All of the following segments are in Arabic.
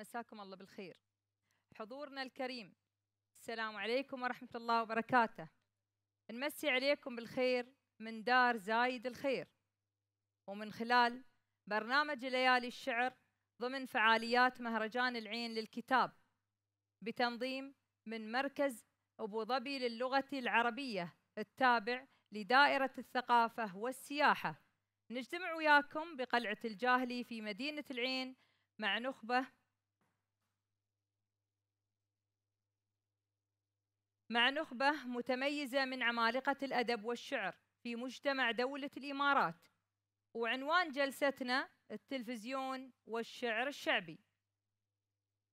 مساكم الله بالخير حضورنا الكريم السلام عليكم ورحمة الله وبركاته نمسي عليكم بالخير من دار زايد الخير ومن خلال برنامج ليالي الشعر ضمن فعاليات مهرجان العين للكتاب بتنظيم من مركز أبو ظبي للغة العربية التابع لدائرة الثقافة والسياحة نجتمع وياكم بقلعة الجاهلي في مدينة العين مع نخبة مع نخبة متميزة من عمالقة الأدب والشعر في مجتمع دولة الإمارات وعنوان جلستنا التلفزيون والشعر الشعبي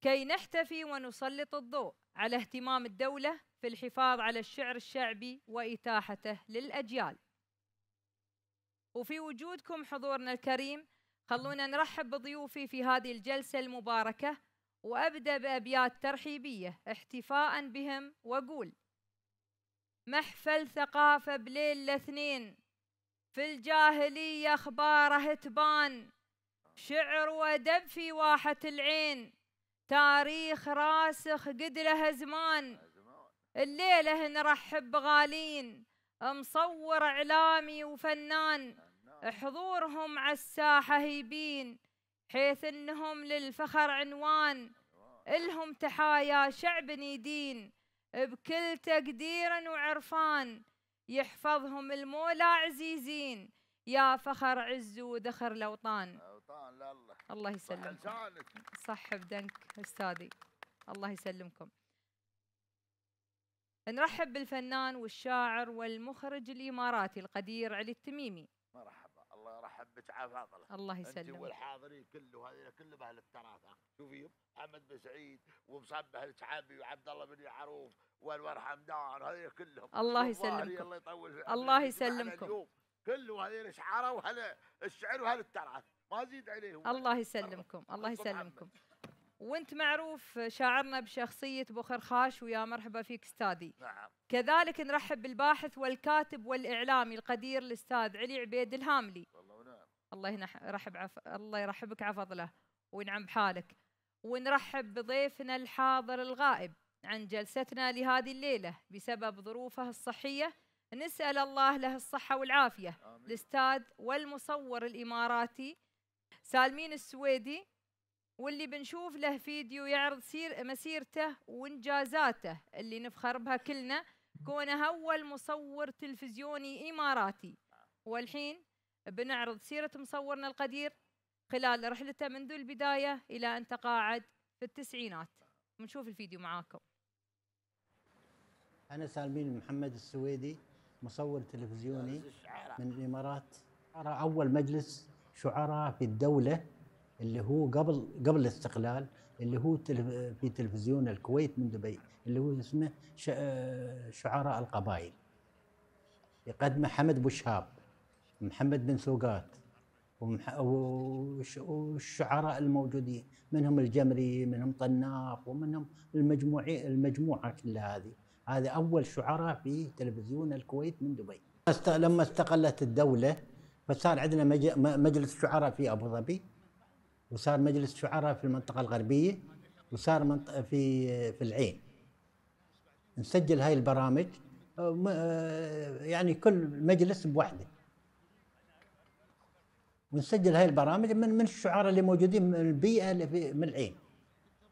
كي نحتفي ونسلط الضوء على اهتمام الدولة في الحفاظ على الشعر الشعبي وإتاحته للأجيال وفي وجودكم حضورنا الكريم خلونا نرحب بضيوفي في هذه الجلسة المباركة وأبدأ بأبيات ترحيبية احتفاء بهم وأقول محفل ثقافة بليل الاثنين في الجاهلية أخباره تبان شعر وأدب في واحة العين تاريخ راسخ قد له زمان الليلة نرحب بغالين مصور إعلامي وفنان حضورهم على الساحة هيبين حيث انهم للفخر عنوان الهم تحايا شعب يدين بكل تقدير وعرفان يحفظهم المولى عزيزين يا فخر عز وذخر الاوطان الله يسلمك صح بدنك استاذي الله يسلمكم نرحب بالفنان والشاعر والمخرج الاماراتي القدير علي التميمي ربك عافى الله يسلمك انت والحاضرين كله هذا كلهم اهل التراث شوفيهم محمد بن سعيد ومصبح الشعبي وعبد الله بن يعروف والور حمدان هذا كلهم الله يسلمكم الله يطول الله يسلمكم كله هذا شعره وهل الشعر وهل التراث ما زيد عليهم الله يسلمكم الله يسلمكم وانت معروف شاعرنا بشخصية بخرخاش ويا مرحبا فيك استاذي نعم. كذلك نرحب بالباحث والكاتب والإعلامي القدير الأستاذ علي عبيد الهاملي الله يرحب عف... الله يرحبك عفضله وينعم بحالك ونرحب بضيفنا الحاضر الغائب عن جلستنا لهذه الليله بسبب ظروفه الصحيه نسال الله له الصحه والعافيه آمين. الاستاذ والمصور الاماراتي سالمين السويدي واللي بنشوف له فيديو يعرض سير مسيرته وانجازاته اللي نفخر بها كلنا كونه اول مصور تلفزيوني اماراتي نعم. والحين بنعرض سيرة مصورنا القدير خلال رحلته منذ البداية إلى أن تقاعد في التسعينات بنشوف الفيديو معاكم أنا سالمين محمد السويدي مصور تلفزيوني من الإمارات أول مجلس شعراء في الدولة اللي هو قبل قبل الاستقلال اللي هو في تلفزيون الكويت من دبي اللي هو اسمه شعراء القبائل يقدمه حمد بوشهاب محمد بن سوقات والشعراء الموجودين منهم الجمري منهم طناف ومنهم المجموعه المجموعه كلها هذه هذا اول شعراء في تلفزيون الكويت من دبي لما استقلت الدوله فصار عندنا مجلس شعراء في ابو ظبي وصار مجلس شعراء في المنطقه الغربيه وصار في في العين نسجل هاي البرامج أه، يعني كل مجلس بوحده ونسجل هاي البرامج من من الشعراء اللي موجودين من البيئه اللي في من العين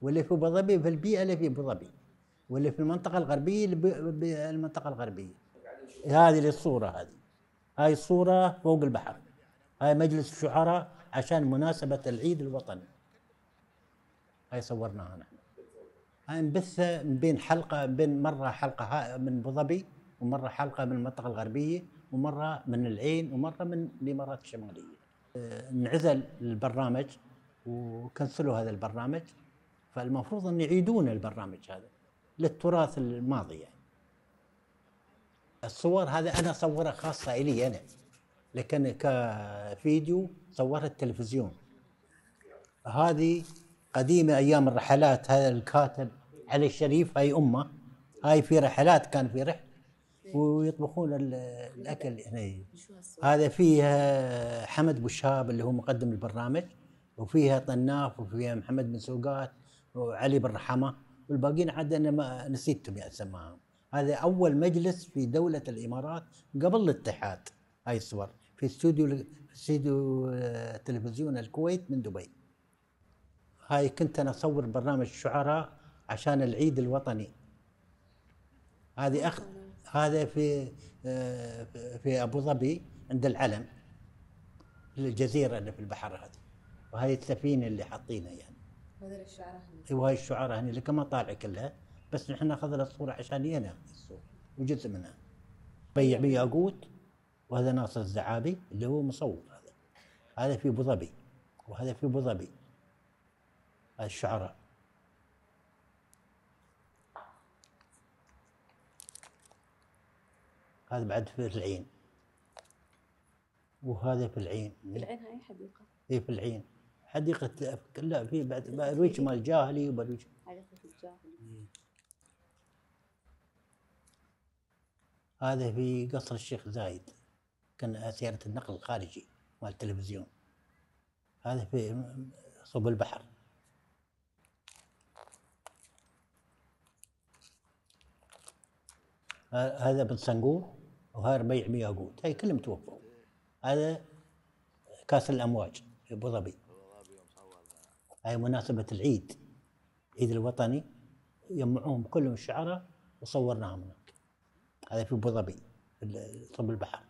واللي في ابو ظبي في البيئه اللي في ابو ظبي واللي في المنطقه الغربيه المنطقه الغربيه هذه الصوره هذه هاي الصوره فوق البحر هاي مجلس الشعراء عشان مناسبه العيد الوطني هاي صورناها نحن هاي نبثها بين حلقه بين مره حلقه من ابو ظبي ومره حلقه من المنطقه الغربيه ومره من العين ومره من الامارات الشماليه انعزل البرنامج وكنسلوا هذا البرنامج فالمفروض ان يعيدون البرنامج هذا للتراث الماضي يعني. الصور هذا انا صورها خاصه الي انا لكن كفيديو صورها التلفزيون هذه قديمه ايام الرحلات هذا الكاتب علي الشريف هاي امه هاي في رحلات كان في رحله ويطبخون الاكل هنا هذا فيها حمد بوشاب اللي هو مقدم البرنامج وفيها طناف وفيها محمد بن سوقات وعلي بن رحمه والباقيين عاد انا ما نسيتهم يا يعني سماهم هذا اول مجلس في دوله الامارات قبل الاتحاد هاي الصور في استوديو استوديو تلفزيون الكويت من دبي هاي كنت انا اصور برنامج الشعراء عشان العيد الوطني هذه اخ هذا في آه، في ابو ظبي عند العلم الجزيره اللي في البحر هذه وهي السفينه اللي حاطينها يعني هذول الشعراء هنا إيه، وهي الشعراء هنا اللي كما طالع كلها بس نحن اخذنا الصوره عشان هنا الصوره وجزء منها بيع بياقوت وهذا ناصر الزعابي اللي هو مصور هذا هذا في ابو ظبي وهذا في ابو ظبي الشعراء هذا بعد في العين وهذا في العين في العين هاي حديقه اي في العين حديقه لا في بعد بروج مال جاهلي وبروج حديقه الجاهلي هذا في قصر الشيخ زايد كان سياره النقل الخارجي مال التلفزيون هذا في صوب البحر هذا بن سنقور وهاي ربيع بياقوت هاي كلهم توفوا هذا كاس الامواج في ابو ظبي هاي مناسبه العيد العيد الوطني يجمعوهم كلهم الشعراء وصورناهم هناك هذا في ابو ظبي في طب البحر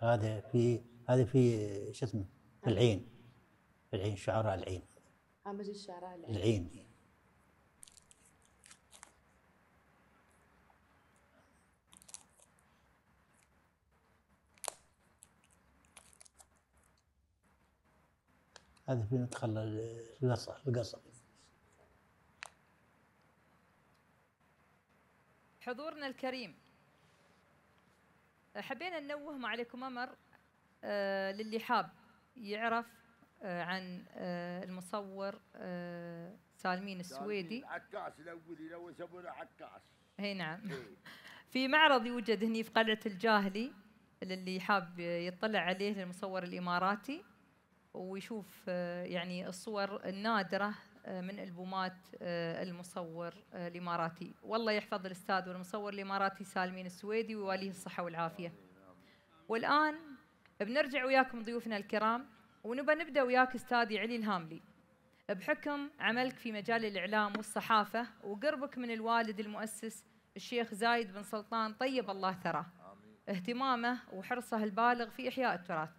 هذا في هذا في شو اسمه في العين في العين شعراء العين آه، مجلس الشعراء العين العين هذا في مدخل القصر حضورنا الكريم حبينا ننوه ما عليكم أمر آه، للي حاب يعرف آه، عن آه، المصور سالمين السويدي عكاس الأولي لو يسمونه عكاس اي نعم إيه. في معرض يوجد هني في قلعة الجاهلي للي حاب يطلع عليه للمصور الإماراتي ويشوف آه، يعني الصور النادرة آه، من ألبومات آه، المصور الإماراتي والله يحفظ الأستاذ والمصور الإماراتي سالمين السويدي ويواليه الصحة والعافية والآن بنرجع وياكم ضيوفنا الكرام ونبى نبدأ وياك أستاذي علي الهاملي بحكم عملك في مجال الإعلام والصحافة وقربك من الوالد المؤسس الشيخ زايد بن سلطان طيب الله ثراه اهتمامه وحرصه البالغ في إحياء التراث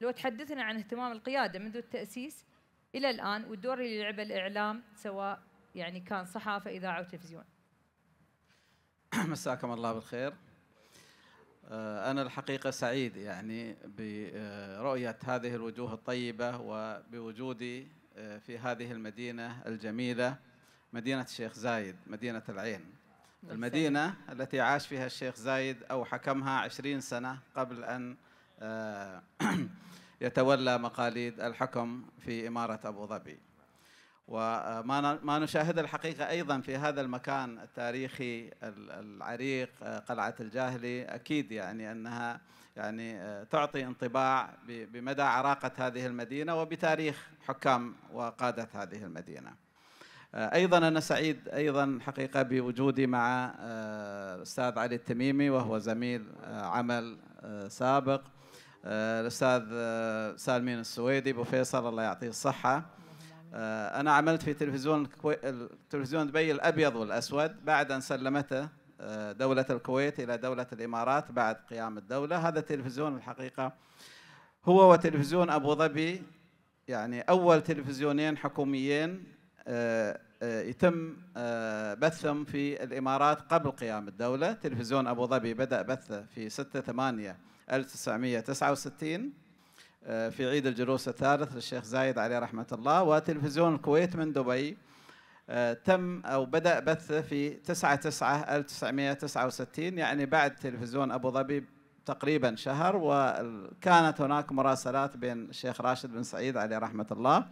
لو تحدثنا عن اهتمام القيادة منذ التأسيس إلى الآن والدور اللي لعبه الإعلام سواء يعني كان صحافة إذاعة وتلفزيون مساكم الله بالخير آه، أنا الحقيقة سعيد يعني برؤية هذه الوجوه الطيبة وبوجودي آه، في هذه المدينة الجميلة مدينة الشيخ زايد مدينة العين المدينة التي عاش فيها الشيخ زايد أو حكمها عشرين سنة قبل أن آه، يتولى مقاليد الحكم في إمارة أبو ظبي وما ما نشاهد الحقيقة أيضا في هذا المكان التاريخي العريق آه، قلعة الجاهلي أكيد يعني أنها يعني آه، تعطي انطباع بمدى عراقة هذه المدينة وبتاريخ حكام وقادة هذه المدينة أيضا أنا سعيد أيضا حقيقة بوجودي مع الأستاذ علي التميمي وهو زميل عمل سابق آه، الاستاذ آه، سالمين السويدي ابو فيصل الله يعطيه الصحه آه، انا عملت في تلفزيون تلفزيون دبي الابيض والاسود بعد ان سلمته دوله الكويت الى دوله الامارات بعد قيام الدوله هذا التلفزيون الحقيقه هو وتلفزيون ابو ظبي يعني اول تلفزيونين حكوميين يتم بثهم في الامارات قبل قيام الدوله تلفزيون ابو ظبي بدا بثه في ستة ثمانية 1969 آه، في عيد الجلوس الثالث للشيخ زايد عليه رحمة الله وتلفزيون الكويت من دبي آه، تم أو بدأ بثه في 9 9 1969 يعني بعد تلفزيون أبو ظبي تقريبا شهر وكانت هناك مراسلات بين الشيخ راشد بن سعيد عليه رحمة الله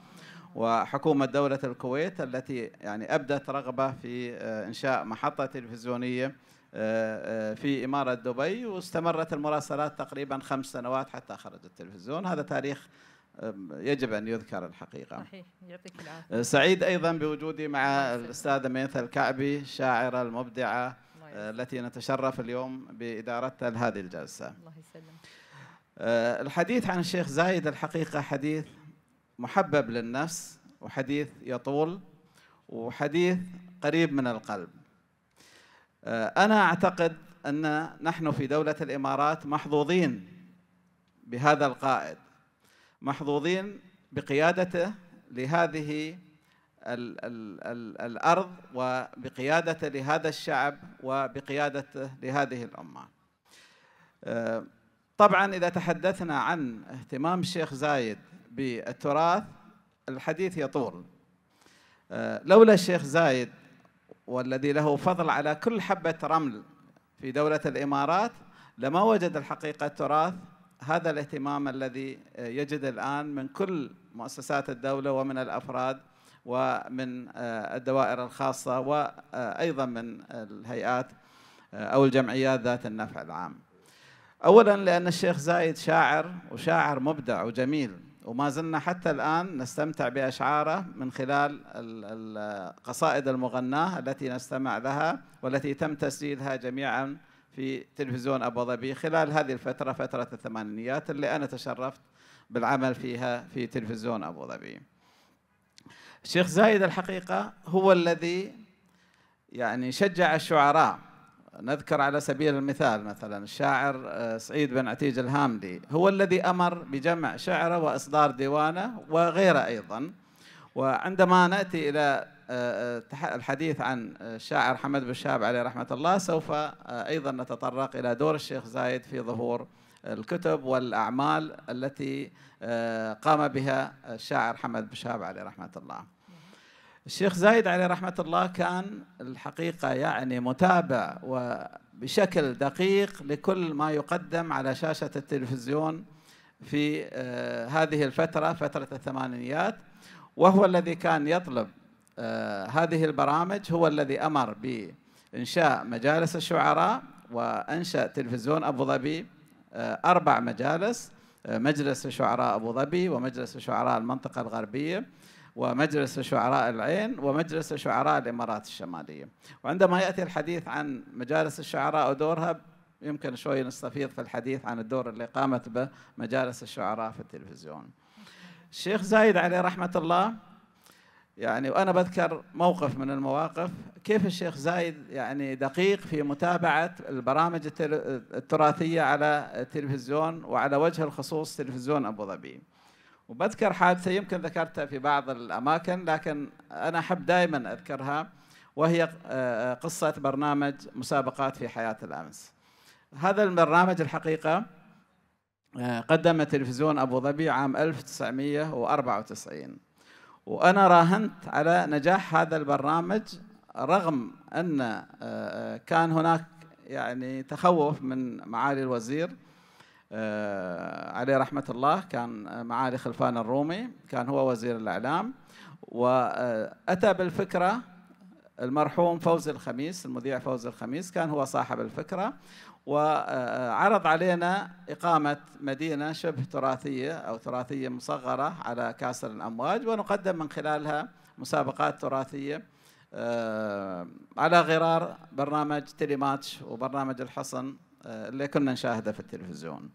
وحكومة دولة الكويت التي يعني أبدت رغبة في آه، إنشاء محطة تلفزيونية في إمارة دبي واستمرت المراسلات تقريبا خمس سنوات حتى خرج التلفزيون هذا تاريخ يجب أن يذكر الحقيقة صحيح يعطيك العافية أه، سعيد أيضا بوجودي مع الأستاذة ميثا الكعبي الشاعرة المبدعة أه، التي نتشرف اليوم بإدارتها لهذه الجلسة الله أه، الحديث عن الشيخ زايد الحقيقة حديث محبب للنفس وحديث يطول وحديث قريب من القلب آه، أنا أعتقد أن نحن في دولة الإمارات محظوظين بهذا القائد محظوظين بقيادته لهذه ال ال ال الأرض وبقيادته لهذا الشعب وبقيادته لهذه الأمة آه، طبعا إذا تحدثنا عن اهتمام الشيخ زايد بالتراث الحديث يطول آه، لولا الشيخ زايد والذي له فضل على كل حبة رمل في دولة الإمارات لما وجد الحقيقة التراث هذا الاهتمام الذي يجد الآن من كل مؤسسات الدولة ومن الأفراد ومن آه، الدوائر الخاصة وأيضا من الهيئات آه، أو الجمعيات ذات النفع العام أولا لأن الشيخ زايد شاعر وشاعر مبدع وجميل وما زلنا حتى الآن نستمتع بأشعاره من خلال القصائد المغناة التي نستمع لها والتي تم تسجيلها جميعا في تلفزيون أبو ظبي خلال هذه الفترة فترة الثمانينيات اللي أنا تشرفت بالعمل فيها في تلفزيون أبو ظبي الشيخ زايد الحقيقة هو الذي يعني شجع الشعراء نذكر على سبيل المثال مثلا الشاعر آه، سعيد بن عتيج الهامدي هو الذي أمر بجمع شعره وإصدار ديوانه وغيره أيضا وعندما نأتي إلى آه، آه، الحديث عن الشاعر حمد بن شاب عليه رحمة الله سوف أيضا نتطرق إلى دور الشيخ زايد في ظهور الكتب والأعمال التي قام بها الشاعر حمد بن شاب عليه رحمة الله الشيخ زايد عليه رحمة الله كان الحقيقة يعني متابع وبشكل دقيق لكل ما يقدم على شاشة التلفزيون في آه، هذه الفترة فترة الثمانينيات وهو الذي كان يطلب آه، هذه البرامج هو الذي أمر بإنشاء مجالس الشعراء وأنشأ تلفزيون أبو ظبي آه، أربع مجالس مجلس شعراء أبو ظبي ومجلس شعراء المنطقة الغربية ومجلس شعراء العين ومجلس شعراء الإمارات الشمالية وعندما يأتي الحديث عن مجالس الشعراء ودورها يمكن شوي نستفيض في الحديث عن الدور اللي قامت به مجالس الشعراء في التلفزيون الشيخ زايد عليه رحمة الله يعني وأنا بذكر موقف من المواقف كيف الشيخ زايد يعني دقيق في متابعة البرامج التراثية على التلفزيون وعلى وجه الخصوص تلفزيون أبو ظبي وبذكر حادثة يمكن ذكرتها في بعض الأماكن لكن أنا أحب دائما أذكرها وهي آه، قصة برنامج مسابقات في حياة الأمس هذا البرنامج الحقيقة آه، قدم تلفزيون أبو ظبي عام 1994 وأنا راهنت على نجاح هذا البرنامج رغم أن آه، كان هناك يعني تخوف من معالي الوزير آه، عليه رحمة الله كان معالي خلفان الرومي كان هو وزير الإعلام وأتى بالفكرة المرحوم فوزي الخميس المذيع فوزي الخميس كان هو صاحب الفكرة وعرض علينا إقامة مدينة شبه تراثية أو تراثية مصغرة على كاسر الأمواج ونقدم من خلالها مسابقات تراثية آه، على غرار برنامج تيلي ماتش وبرنامج الحصن آه، اللي كنا نشاهده في التلفزيون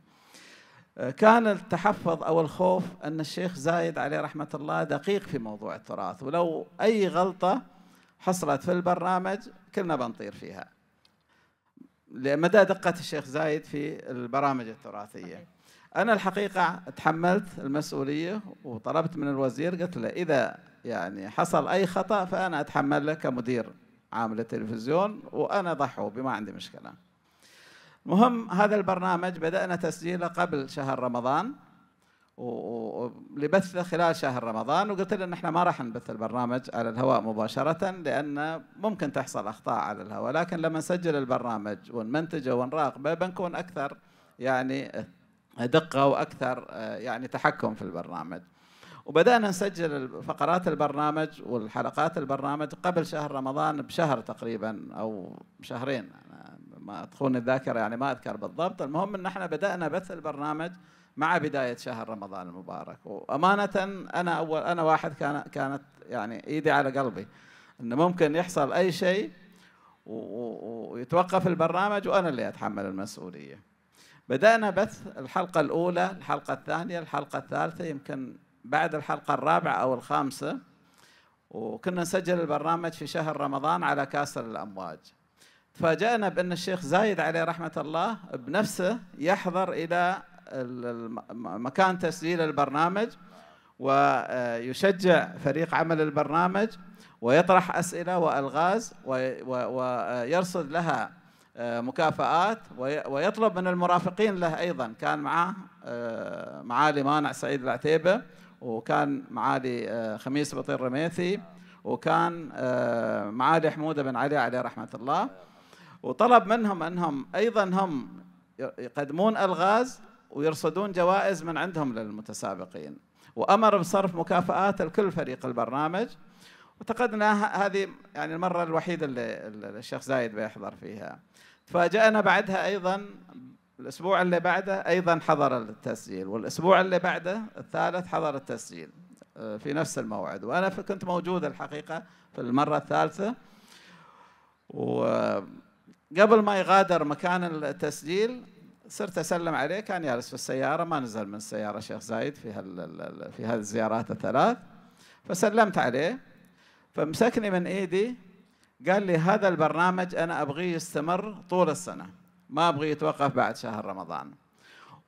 كان التحفظ او الخوف ان الشيخ زايد عليه رحمه الله دقيق في موضوع التراث ولو اي غلطه حصلت في البرنامج كلنا بنطير فيها لمدى دقه الشيخ زايد في البرامج التراثيه انا الحقيقه تحملت المسؤوليه وطلبت من الوزير قلت له اذا يعني حصل اي خطا فانا اتحمل كمدير عام للتلفزيون وانا ضحوا بما عندي مشكله المهم هذا البرنامج بدأنا تسجيله قبل شهر رمضان ولبثه خلال شهر رمضان وقلت له ان احنا ما راح نبث البرنامج على الهواء مباشره لان ممكن تحصل اخطاء على الهواء لكن لما نسجل البرنامج ونمنتجه ونراقبه بنكون اكثر يعني دقه واكثر آه، يعني تحكم في البرنامج وبدانا نسجل فقرات البرنامج والحلقات البرنامج قبل شهر رمضان بشهر تقريبا او شهرين ما تخون الذاكره يعني ما اذكر بالضبط المهم ان احنا بدانا بث البرنامج مع بدايه شهر رمضان المبارك وامانه انا اول انا واحد كان كانت يعني ايدي على قلبي انه ممكن يحصل اي شيء ويتوقف البرنامج وانا اللي اتحمل المسؤوليه بدانا بث الحلقه الاولى الحلقه الثانيه الحلقه الثالثه يمكن بعد الحلقه الرابعه او الخامسه وكنا نسجل البرنامج في شهر رمضان على كاسر الامواج تفاجأنا بأن الشيخ زايد عليه رحمة الله بنفسه يحضر إلى مكان تسجيل البرنامج ويشجع فريق عمل البرنامج ويطرح أسئلة وألغاز ويرصد لها آه، مكافآت ويطلب من المرافقين له أيضا كان معاه معالي مانع سعيد العتيبة وكان معالي آه، خميس بطير رميثي وكان آه، معالي حمودة بن علي عليه رحمة الله وطلب منهم أنهم أيضا هم يقدمون ألغاز ويرصدون جوائز من عندهم للمتسابقين وأمر بصرف مكافآت لكل فريق البرنامج وتقدنا هذه يعني المرة الوحيدة اللي الشيخ زايد بيحضر فيها تفاجأنا بعدها أيضا الأسبوع اللي بعده أيضا حضر التسجيل والأسبوع اللي بعده الثالث حضر التسجيل آه، في نفس الموعد وأنا كنت موجود الحقيقة في المرة الثالثة و قبل ما يغادر مكان التسجيل صرت اسلم عليه كان جالس في السياره ما نزل من السياره شيخ زايد في هال في هذه الزيارات الثلاث فسلمت عليه فمسكني من ايدي قال لي هذا البرنامج انا ابغيه يستمر طول السنه ما ابغيه يتوقف بعد شهر رمضان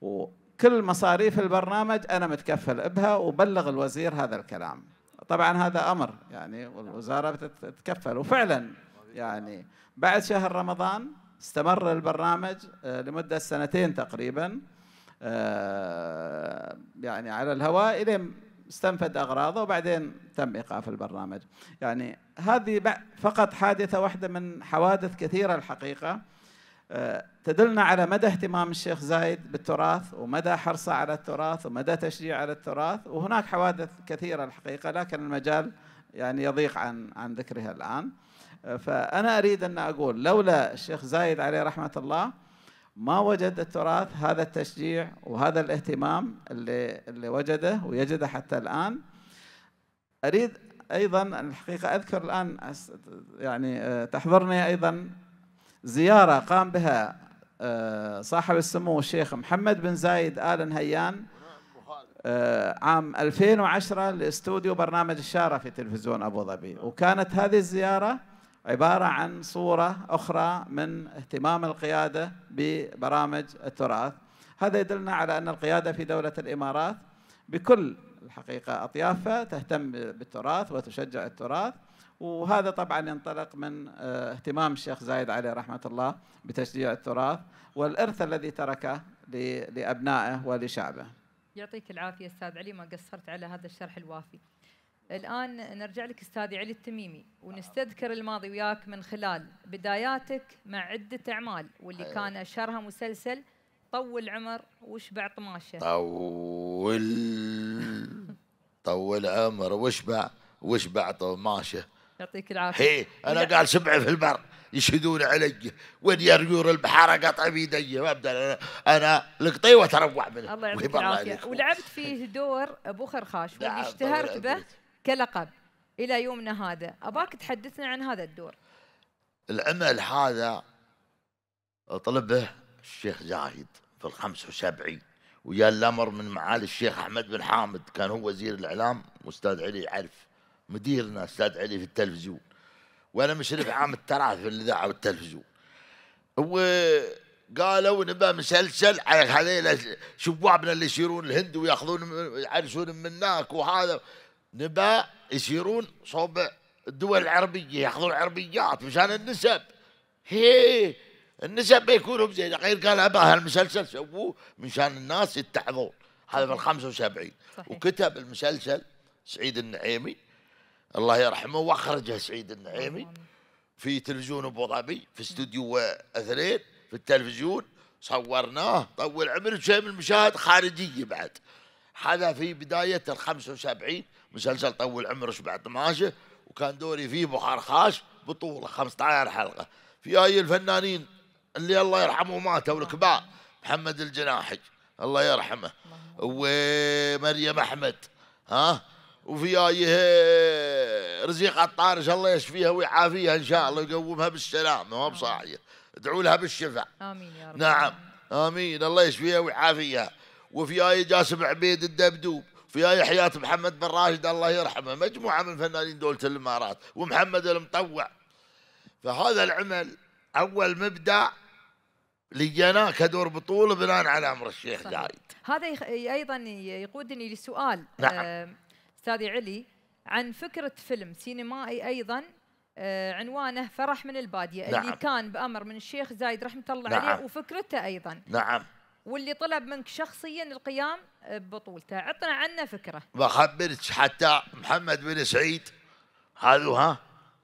وكل مصاريف البرنامج انا متكفل بها وبلغ الوزير هذا الكلام طبعا هذا امر يعني والوزاره بتتكفل وفعلا يعني بعد شهر رمضان استمر البرنامج آه، لمدة سنتين تقريبا آه، يعني على الهواء إلى استنفد أغراضه وبعدين تم إيقاف البرنامج يعني هذه فقط حادثة واحدة من حوادث كثيرة الحقيقة آه، تدلنا على مدى اهتمام الشيخ زايد بالتراث ومدى حرصه على التراث ومدى تشجيعه على التراث وهناك حوادث كثيرة الحقيقة لكن المجال يعني يضيق عن عن ذكرها الآن فأنا أريد أن أقول لولا الشيخ زايد عليه رحمة الله ما وجد التراث هذا التشجيع وهذا الاهتمام اللي, اللي وجده ويجده حتى الآن أريد أيضا الحقيقة أذكر الآن يعني آه، تحضرني أيضا زيارة قام بها آه، صاحب السمو الشيخ محمد بن زايد آل نهيان آه، عام 2010 لاستوديو برنامج الشارة في تلفزيون أبو ظبي وكانت هذه الزيارة عبارة عن صورة أخرى من اهتمام القيادة ببرامج التراث هذا يدلنا على أن القيادة في دولة الإمارات بكل الحقيقة أطيافها تهتم بالتراث وتشجع التراث وهذا طبعا ينطلق من آه، اهتمام الشيخ زايد عليه رحمة الله بتشجيع التراث والإرث الذي تركه لأبنائه ولشعبه يعطيك العافية أستاذ علي ما قصرت على هذا الشرح الوافي الآن نرجع لك أستاذي علي التميمي ونستذكر الماضي وياك من خلال بداياتك مع عدة أعمال واللي أيوة. كان أشهرها مسلسل طول عمر واشبع طماشه طول طول عمر واشبع واشبع طماشه يعطيك العافيه هي انا قاعد سبع في البر يشهدون علي وين يرجور البحر قطع بيدي ما انا انا لقطي واتروع منه الله يعطيك العافيه ولعبت فيه دور ابو خرخاش واللي نعم، اشتهرت طيب، به كلقب إلى يومنا هذا أباك تحدثنا عن هذا الدور العمل هذا طلبه الشيخ زاهد في ال 75 ويا الأمر من معالي الشيخ أحمد بن حامد كان هو وزير الإعلام واستاذ علي يعرف مديرنا استاذ علي في التلفزيون وأنا مشرف عام التراث في الإذاعة والتلفزيون وقالوا نبى مسلسل على هذيل شبابنا اللي يشيرون الهند وياخذون يعرسون هناك وهذا نباء يسيرون صوب الدول العربية ياخذون العربيات مشان النسب هي النسب بيكونوا زي غير قال أبا هالمسلسل سووه مشان الناس يتحضون هذا بال 75 صحيح. وكتب المسلسل سعيد النعيمي الله يرحمه واخرجه سعيد النعيمي في تلفزيون ابو ظبي في استوديو اثرين في التلفزيون صورناه طول عمره شيء من المشاهد خارجيه بعد هذا في بدايه ال 75 مسلسل طول عمر شبع طماشه وكان دوري فيه خاش بطوله 15 حلقه في هاي الفنانين اللي الله يرحمه ماتوا الكبار محمد الجناحي الله يرحمه ومريم احمد ها وفي هاي آه، رزيق الطارش الله يشفيها ويعافيها ان شاء الله ويقومها بالسلامه ما بصاحيه ادعوا لها بالشفاء امين يا رب نعم امين الله يشفيها ويعافيها وفي هاي جاسم عبيد الدبدوب فيها يحياة محمد بن راشد الله يرحمه مجموعة من فنانين دولة الإمارات ومحمد المطوع فهذا العمل أول مبدأ لجيناه كدور بطولة بناء على أمر الشيخ زايد هذا يخ... أيضا يقودني لسؤال نعم. أستاذي علي عن فكرة فيلم سينمائي أيضا آه عنوانه فرح من البادية نعم. اللي كان بأمر من الشيخ زايد رحمة الله نعم. عليه وفكرته أيضا نعم واللي طلب منك شخصيا القيام ببطولته عطنا عنه فكرة بخبرك حتى محمد بن سعيد هذا ها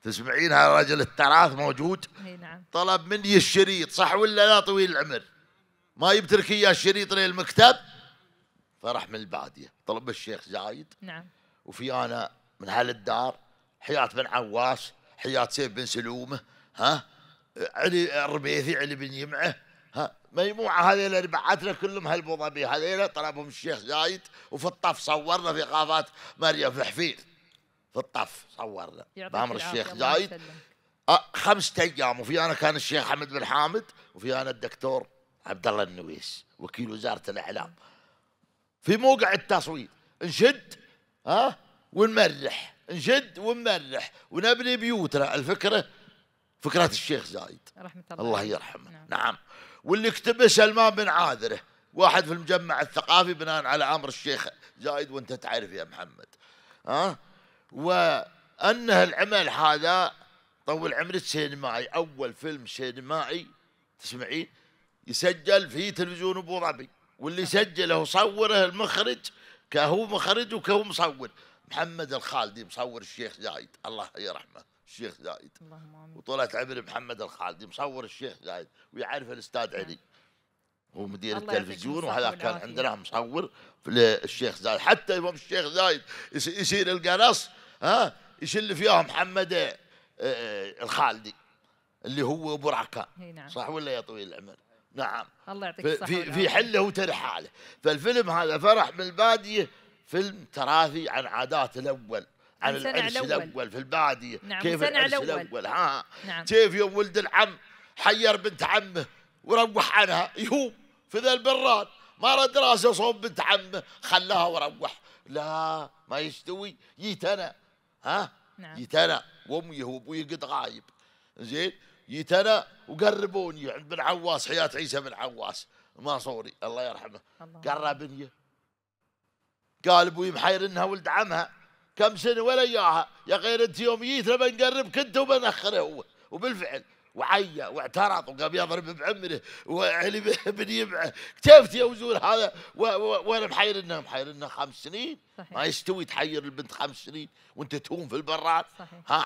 تسمعين هذا رجل التراث موجود اي نعم طلب مني الشريط صح ولا لا طويل العمر ما يبترك اياه الشريط للمكتب فرح من الباديه طلب الشيخ زايد نعم وفي انا من اهل الدار حياة بن عواش حياة سيف بن سلومه ها علي الربيثي علي بن يمعه ها مجموعه هذيلا بعتنا كلهم هالبو ظبي هذيلا طلبهم الشيخ زايد وفي الطف صورنا في قافات مريم في حفير في الطف صورنا بامر الشيخ زايد خمسة ايام وفي انا كان الشيخ حمد بن حامد وفي انا الدكتور عبد الله النويس وكيل وزاره الاعلام في موقع التصوير نشد ها ونمرح نشد ونمرح ونبني بيوتنا الفكره فكره الشيخ زايد رحمه الله الله يرحمه نعم, نعم. واللي اكتبه سلمان بن عاذره واحد في المجمع الثقافي بناء على امر الشيخ زايد وانت تعرف يا محمد ها أه؟ وانه العمل هذا طول عمرك سينمائي اول فيلم سينمائي تسمعين يسجل في تلفزيون ابو ظبي واللي سجله وصوره المخرج كهو مخرج وكهو مصور محمد الخالدي مصور الشيخ زايد الله يرحمه الشيخ زايد اللهم امين وطلعت عبر محمد الخالدي مصور الشيخ زايد ويعرف الاستاذ نعم. علي هو مدير التلفزيون وهذا كان عندنا مصور للشيخ زايد حتى يوم الشيخ زايد يصير القنص ها يشل فيها محمد آه، آه، الخالدي اللي هو ابو رعكان نعم. صح ولا يا طويل العمر نعم الله يعطيك الصحه في, في حله وترحاله فالفيلم هذا فرح من الباديه فيلم تراثي عن عادات الاول على العرس الاول في الباديه نعم كيف العرس الاول ها نعم. كيف يوم ولد العم حير بنت عمه وروح عنها يهوب في ذا البران ما رد راسه صوب بنت عمه خلاها وروح لا ما يستوي جيت انا ها نعم. جيت انا وامي يهوب ويقد غايب زين جيت انا وقربوني عند بن عواس حياه عيسى بن عواس صوري الله يرحمه الله. قربني قال ابوي محير انها ولد عمها كم سنه ولا اياها يا غير انت يوم جيت بنقرب كنت انت هو وبالفعل وعيا واعترض وقام يضرب بعمره وعلي بن يبعه كتفت يا وزول هذا وانا محير محيرنا محير خمس سنين صحيح. ما يستوي تحير البنت خمس سنين وانت تهون في البراد ها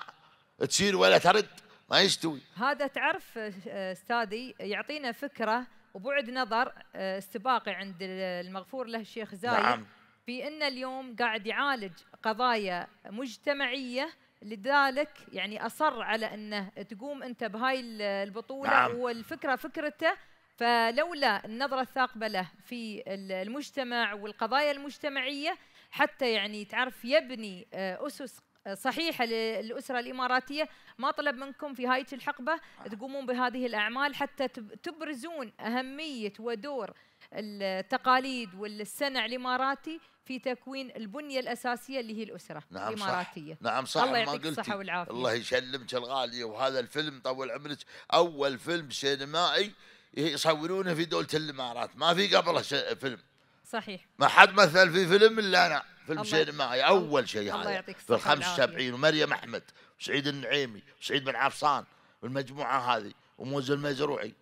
تصير ولا ترد ما يستوي هذا تعرف آه، استاذي يعطينا فكره وبعد نظر استباقي آه، عند المغفور له الشيخ زايد نعم. ان اليوم قاعد يعالج قضايا مجتمعية لذلك يعني أصر على أنه تقوم أنت بهاي البطولة نعم. والفكرة فكرته فلولا النظرة الثاقبة له في المجتمع والقضايا المجتمعية حتى يعني تعرف يبني آه، أسس صحيحة للأسرة الإماراتية ما طلب منكم في هاي الحقبة تقومون بهذه الأعمال حتى تبرزون أهمية ودور التقاليد والسنع الاماراتي في تكوين البنيه الاساسيه اللي هي الاسره نعم الاماراتيه صح. نعم صح الله يعطيك الصحه والعافيه الله يسلمك الغاليه وهذا الفيلم طول عمرك اول فيلم سينمائي يصورونه في دوله الامارات ما في قبله فيلم صحيح ما حد مثل في فيلم الا انا فيلم سينمائي اول شيء هذا في ال 75 ومريم احمد وسعيد النعيمي وسعيد بن عفصان والمجموعه هذه وموز المزروعي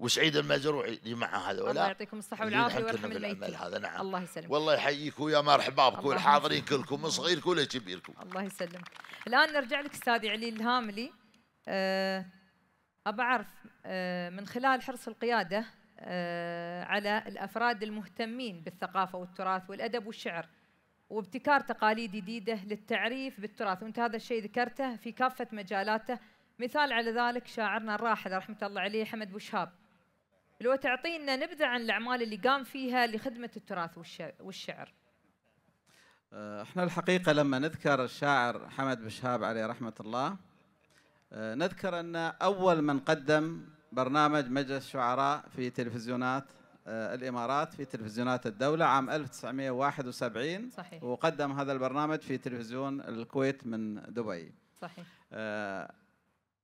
وسعيد المزروعي اللي مع هذول الله يعطيكم الصحه والعافيه ويرحم الميت هذا نعم الله يسلمك والله يحييك ويا مرحبا بكم الحاضرين كلكم من صغيركم لكبيركم الله يسلمك الان نرجع لك استاذ علي الهاملي أه، ابى اعرف أه، من خلال حرص القياده أه، على الافراد المهتمين بالثقافه والتراث والادب والشعر وابتكار تقاليد جديده للتعريف بالتراث وانت هذا الشيء ذكرته في كافه مجالاته مثال على ذلك شاعرنا الراحل رحمه الله عليه حمد بوشهاب اللي هو تعطينا نبذه عن الاعمال اللي قام فيها لخدمه التراث والشعر. آه، احنا الحقيقه لما نذكر الشاعر حمد بشهاب عليه رحمه الله آه، نذكر ان اول من قدم برنامج مجلس الشعراء في تلفزيونات آه، الامارات في تلفزيونات الدوله عام 1971 صحيح وقدم هذا البرنامج في تلفزيون الكويت من دبي صحيح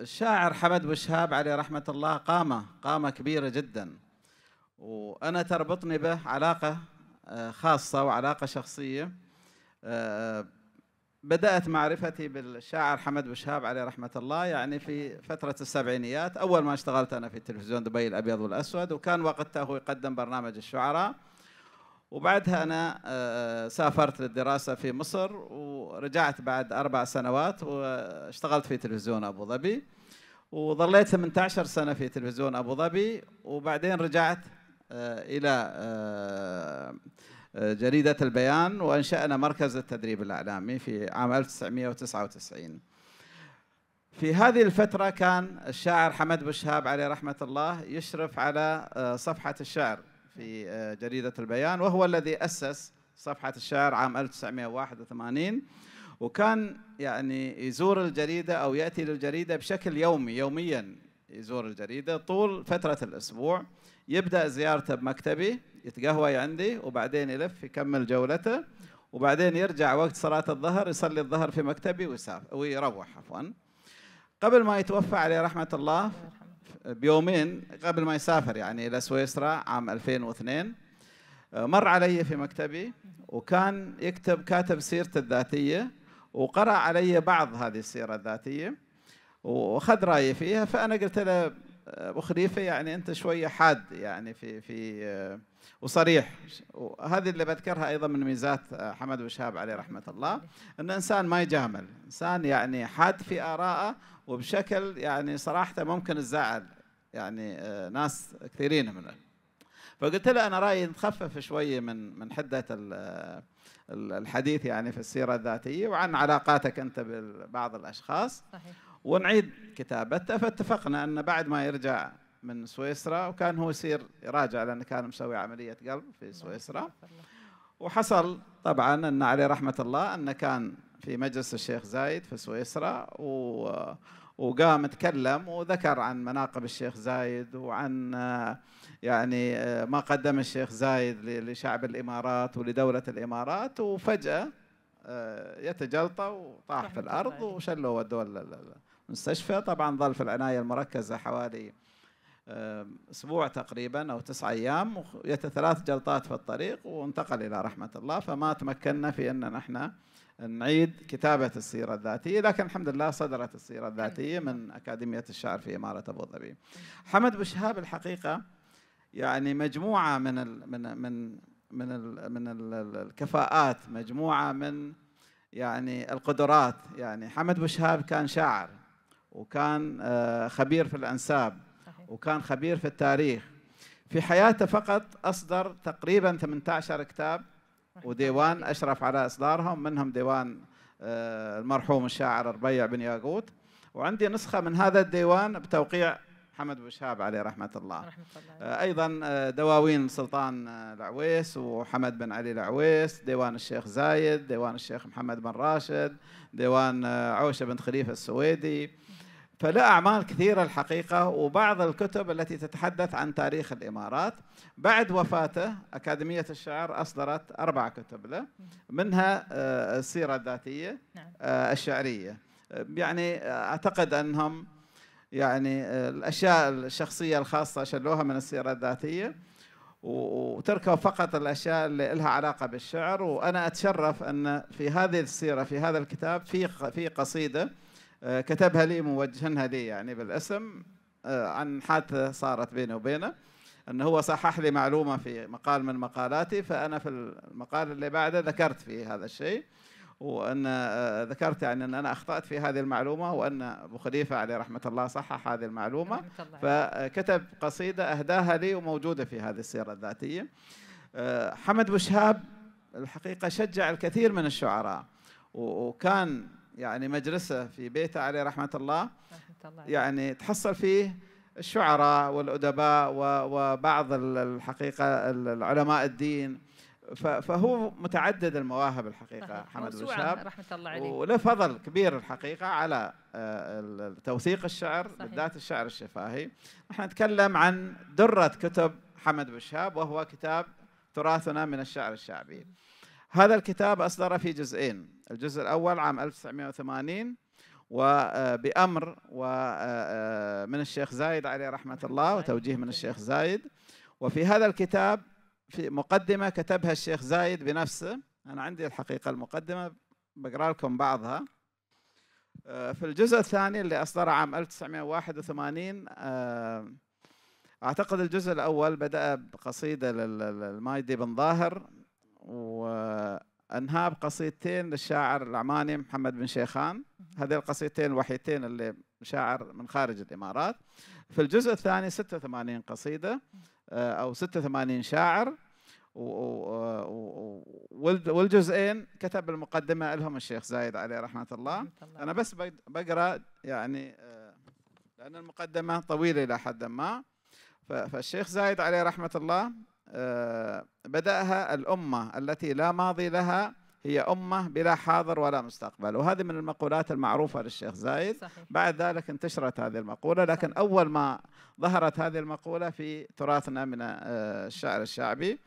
الشاعر حمد بوشهاب عليه رحمة الله قامة قامة كبيرة جدا وأنا تربطني به علاقة آه، خاصة وعلاقة شخصية آه، بدأت معرفتي بالشاعر حمد بوشهاب عليه رحمة الله يعني في فترة السبعينيات أول ما اشتغلت أنا في تلفزيون دبي الأبيض والأسود وكان وقتها هو يقدم برنامج الشعراء وبعدها أنا آه، آه، سافرت للدراسة في مصر ورجعت بعد أربع سنوات واشتغلت في تلفزيون أبو ظبي وظليت 18 سنة في تلفزيون أبو ظبي وبعدين رجعت آه، إلى جريدة البيان وأنشأنا مركز التدريب الإعلامي في عام 1999 في هذه الفترة كان الشاعر حمد بوشهاب عليه رحمة الله يشرف على صفحة الشعر في آه، جريدة البيان وهو الذي أسس صفحة الشعر عام 1981 وكان يعني يزور الجريدة أو يأتي للجريدة بشكل يومي يوميا يزور الجريدة طول فترة الأسبوع يبدأ زيارته بمكتبي يتقهوى عندي وبعدين يلف يكمل جولته وبعدين يرجع وقت صلاة الظهر يصلي الظهر في مكتبي ويروح عفوا قبل ما يتوفى عليه رحمة الله بيومين قبل ما يسافر يعني إلى سويسرا عام 2002 مر علي في مكتبي وكان يكتب كاتب سيرته الذاتية وقرأ علي بعض هذه السيرة الذاتية وأخذ رأيي فيها فأنا قلت له أبو خليفة يعني أنت شوية حاد يعني في في وصريح وهذه اللي بذكرها أيضا من ميزات حمد وشهاب عليه رحمة الله أن إنسان ما يجامل إنسان يعني حاد في آرائه وبشكل يعني صراحة ممكن تزعل يعني آه، ناس كثيرين منه فقلت له أنا رأيي نخفف شوية من من حدة آه، الحديث يعني في السيرة الذاتية وعن علاقاتك أنت ببعض الأشخاص صحيح. ونعيد كتابته فاتفقنا أن بعد ما يرجع من سويسرا وكان هو يصير يراجع لأنه كان مسوي عملية قلب في سويسرا وحصل طبعا أن عليه رحمة الله أنه كان في مجلس الشيخ زايد في سويسرا و وقام تكلم وذكر عن مناقب الشيخ زايد وعن يعني ما قدم الشيخ زايد لشعب الامارات ولدوله الامارات وفجاه يتجلطى وطاح في الارض وشلوا ودوه المستشفى طبعا ظل في العنايه المركزه حوالي اسبوع تقريبا او تسعة ايام ثلاث جلطات في الطريق وانتقل الى رحمه الله فما تمكنا في ان نحن نعيد كتابة السيرة الذاتية لكن الحمد لله صدرت السيرة نعم. الذاتية من أكاديمية الشعر في إمارة أبو ظبي حمد بشهاب الحقيقة يعني مجموعة من الـ من من من الـ من الـ الكفاءات مجموعة من يعني القدرات يعني حمد بشهاب كان شاعر وكان آه، خبير في الأنساب وكان خبير في التاريخ في حياته فقط أصدر تقريبا 18 كتاب وديوان اشرف على اصدارهم منهم ديوان آه، المرحوم الشاعر ربيع بن ياقوت وعندي نسخه من هذا الديوان بتوقيع محمد بن شهاب عليه رحمة الله. رحمة الله آه، أيضا آه، دواوين سلطان العويس وحمد بن علي العويس ديوان الشيخ زايد ديوان الشيخ محمد بن راشد ديوان عوشة بنت خليفة السويدي فله أعمال كثيرة الحقيقة وبعض الكتب التي تتحدث عن تاريخ الإمارات بعد وفاته أكاديمية الشعر أصدرت أربع كتب له منها آه، السيرة الذاتية نعم. آه، الشعرية يعني آه، أعتقد أنهم يعني الأشياء الشخصية الخاصة شلوها من السيرة الذاتية وتركوا فقط الاشياء اللي لها علاقه بالشعر وانا اتشرف ان في هذه السيره في هذا الكتاب في في قصيده آه، كتبها لي موجها لي يعني بالاسم آه، عن حادثة صارت بيني وبينه أنه هو صحح لي معلومة في مقال من مقالاتي فأنا في المقال اللي بعده ذكرت في هذا الشيء وأن آه، ذكرت يعني أن أنا أخطأت في هذه المعلومة وأن أبو خليفة عليه رحمة الله صحح هذه المعلومة فكتب قصيدة أهداها لي وموجودة في هذه السيرة الذاتية حمد بوشهاب الحقيقة شجع الكثير من الشعراء وكان يعني مجلسه في بيته عليه رحمة الله يعني تحصل فيه الشعراء والأدباء وبعض الحقيقة العلماء الدين فهو متعدد المواهب الحقيقة حمد الوشاب رحمة الله عليه وله فضل كبير الحقيقة على آه، توثيق الشعر صحيح. بالذات الشعر الشفاهي نحن نتكلم عن درة كتب حمد بشاب وهو كتاب تراثنا من الشعر الشعبي هذا الكتاب أصدر في جزئين الجزء الأول عام 1980 وبأمر آه، آه، آه، من الشيخ زايد عليه رحمة الله وتوجيه من الشيخ زايد وفي هذا الكتاب في مقدمة كتبها الشيخ زايد بنفسه أنا عندي الحقيقة المقدمة بقرأ لكم بعضها في الجزء الثاني اللي أصدره عام 1981 أعتقد الجزء الأول بدأ بقصيدة للمايدي بن ظاهر وانهاء بقصيدتين للشاعر العماني محمد بن شيخان هذه القصيدتين الوحيدتين اللي شاعر من خارج الامارات في الجزء الثاني 86 قصيده آه، او 86 شاعر والجزئين كتب المقدمه لهم الشيخ زايد عليه رحمه الله انا بس بقرا يعني آه، لان المقدمه طويله الى حد ما فالشيخ زايد عليه رحمه الله آه، بدأها الأمة التي لا ماضي لها هي أمة بلا حاضر ولا مستقبل وهذه من المقولات المعروفة للشيخ زايد صحيح. بعد ذلك انتشرت هذه المقولة لكن صحيح. أول ما ظهرت هذه المقولة في تراثنا من آه، الشعر الشعبي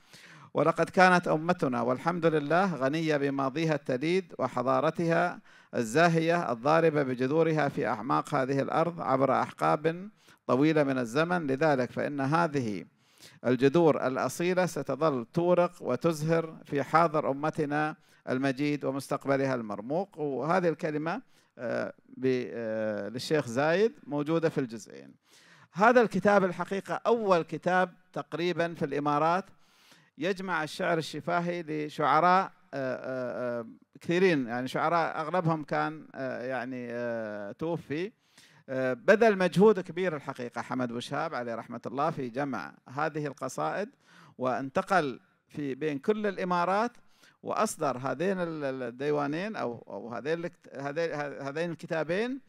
ولقد كانت أمتنا والحمد لله غنية بماضيها التليد وحضارتها الزاهية الضاربة بجذورها في أعماق هذه الأرض عبر أحقاب طويلة من الزمن لذلك فإن هذه الجذور الأصيلة ستظل تورق وتزهر في حاضر أمتنا المجيد ومستقبلها المرموق وهذه الكلمة آه، آه، للشيخ زايد موجودة في الجزئين هذا الكتاب الحقيقة أول كتاب تقريبا في الإمارات يجمع الشعر الشفاهي لشعراء آه، كثيرين يعني شعراء أغلبهم كان يعني توفي آه، بذل مجهود كبير الحقيقة حمد وشاب عليه رحمة الله في جمع هذه القصائد وانتقل في بين كل الإمارات وأصدر هذين الديوانين أو أو هذين هذين الكتابين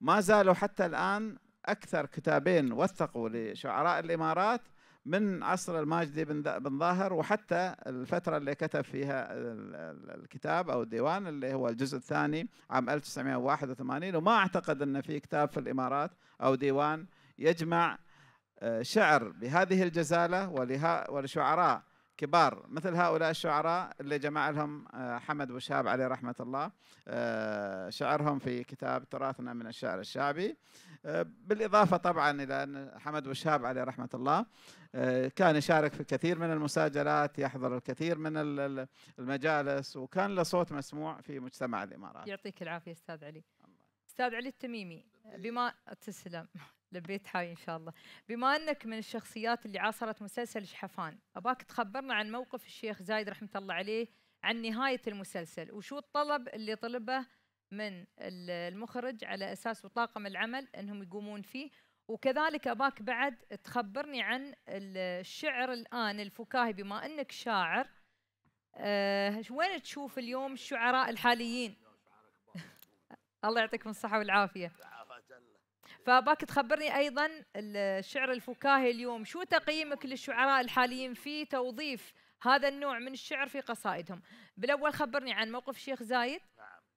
ما زالوا حتى الآن أكثر كتابين وثقوا لشعراء الإمارات من عصر الماجدي بن ظاهر وحتى الفترة اللي كتب فيها الكتاب أو الديوان اللي هو الجزء الثاني عام 1981 وما أعتقد أن في كتاب في الإمارات أو ديوان يجمع آه، شعر بهذه الجزالة ولشعراء كبار مثل هؤلاء الشعراء اللي جمع لهم آه، حمد وشاب عليه رحمة الله آه، شعرهم في كتاب تراثنا من الشعر الشعبي آه، بالإضافة طبعا إلى أن حمد وشاب عليه رحمة الله كان يشارك في الكثير من المساجلات يحضر الكثير من المجالس وكان له صوت مسموع في مجتمع الإمارات يعطيك العافية أستاذ علي أستاذ علي التميمي بما تسلم لبيت هاي ان شاء الله بما انك من الشخصيات اللي عاصرت مسلسل شحفان اباك تخبرنا عن موقف الشيخ زايد رحمه الله عليه عن نهايه المسلسل وشو الطلب اللي طلبه من المخرج على اساس وطاقم العمل انهم يقومون فيه وكذلك اباك بعد تخبرني عن الشعر الان الفكاهي بما انك شاعر أه وين تشوف اليوم الشعراء الحاليين الله يعطيكم الصحه والعافيه فباك تخبرني ايضا الشعر الفكاهي اليوم شو تقييمك للشعراء الحاليين في توظيف هذا النوع من الشعر في قصائدهم بالاول خبرني عن موقف الشيخ زايد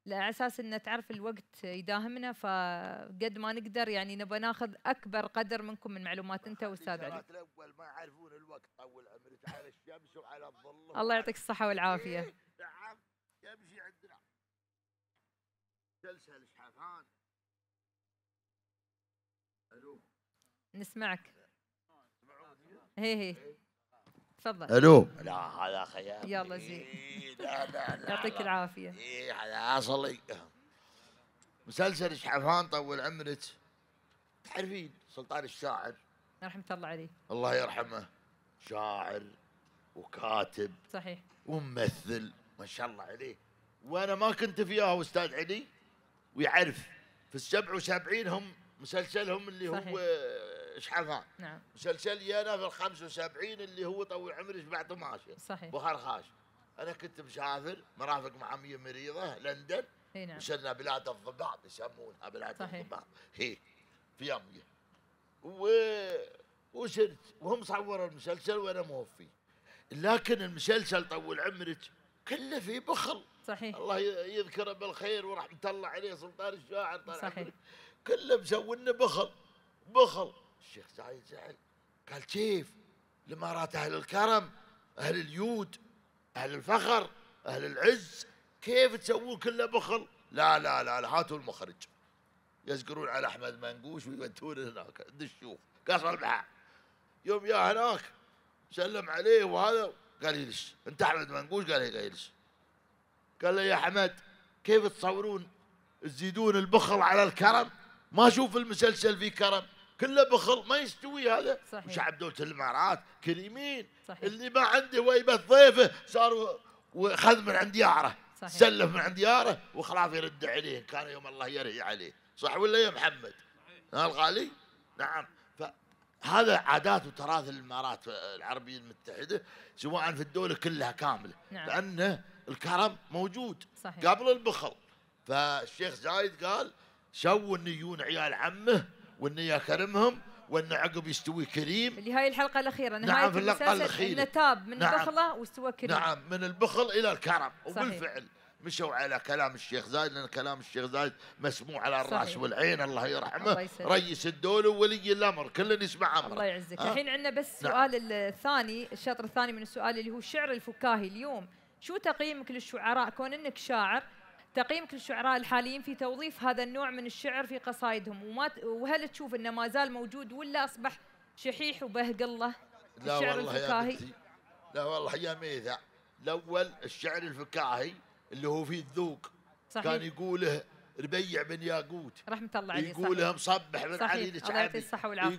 نعم على اساس ان تعرف الوقت يداهمنا فقد ما نقدر يعني نبغى ناخذ اكبر قدر منكم من معلومات انت واستاذ علي. الاول ما يعرفون الوقت طول عمرك على الشمس وعلى الظل. الله يعطيك الصحه والعافيه. إيه، نعم يمشي عندنا. شحفان نسمعك هي هي تفضل الو لا هذا خيال يلا زين لا لا لا يعطيك العافيه اي هذا اصلي مسلسل شحفان طول عمرك تعرفين سلطان الشاعر رحمه الله عليه الله يرحمه شاعر وكاتب صحيح وممثل ما شاء الله عليه وانا ما كنت فيها استاذ علي ويعرف في السبع وسبعين هم مسلسلهم اللي صحيح. هو شحالها نعم مسلسل يانا في ال 75 اللي هو طول عمري شبعت ماشي صحيح بخرخاش انا كنت مسافر مرافق مع امي مريضه لندن اي نعم بلاد الضباط يسمونها بلاد صحيح. الضباط هي في امي و وصرت وهم صوروا المسلسل وانا موفي لكن المسلسل طول عمرك كله في بخل صحيح الله يذكره بالخير ورحمه الله عليه سلطان الشاعر صحيح كله مسوي بخل بخل الشيخ سعيد زعل قال كيف الإمارات أهل الكرم أهل اليود أهل الفخر أهل العز كيف تسوون كله بخل لا لا لا, لا هاتوا المخرج يزقرون على أحمد منقوش ويودون هناك الشيوخ قصر البحر يوم يا هناك سلم عليه وهذا قال يجلس انت احمد منقوش قال يجلس قال له يا حمد كيف تصورون تزيدون البخل على الكرم ما اشوف المسلسل فيه كرم كله بخل ما يستوي هذا صحيح. وشعب دولة الإمارات كريمين صحيح. اللي ما عنده ويبة ضيفه صار وخذ من عند ياره صحيح. سلف من عند ياره وخلاص يرد عليه كان يوم الله يرهي عليه صح ولا يا محمد ها الغالي نعم هذا عادات وتراث الامارات العربيه المتحده سواء في الدوله كلها كامله نعم. لان الكرم موجود صحيح. قبل البخل فالشيخ زايد قال شو النيون عيال عمه وان يكرمهم وان عقب يستوي كريم اللي هاي الحلقه الاخيره نهايه نعم في الحلقه الاخيره تاب من نعم البخله واستوى كريم نعم من البخل الى الكرم صحيح. وبالفعل مشوا على كلام الشيخ زايد لان كلام الشيخ زايد مسموع على الراس صحيح. والعين الله يرحمه الله رئيس الدوله وولي الامر كل يسمع امره الله يعزك أه؟ الحين عندنا بس نعم. سؤال الثاني الشطر الثاني من السؤال اللي هو الشعر الفكاهي اليوم شو تقييمك للشعراء كون انك شاعر تقييمك للشعراء الحاليين في توظيف هذا النوع من الشعر في قصائدهم وما وهل تشوف انه ما زال موجود ولا اصبح شحيح وبهق الله لا والله يا لا والله يا ميثا الاول الشعر الفكاهي اللي هو فيه الذوق صحيح. كان يقوله ربيع بن ياقوت رحمه الله عليه يقولها مصبح بن صحيح. علي الشعبي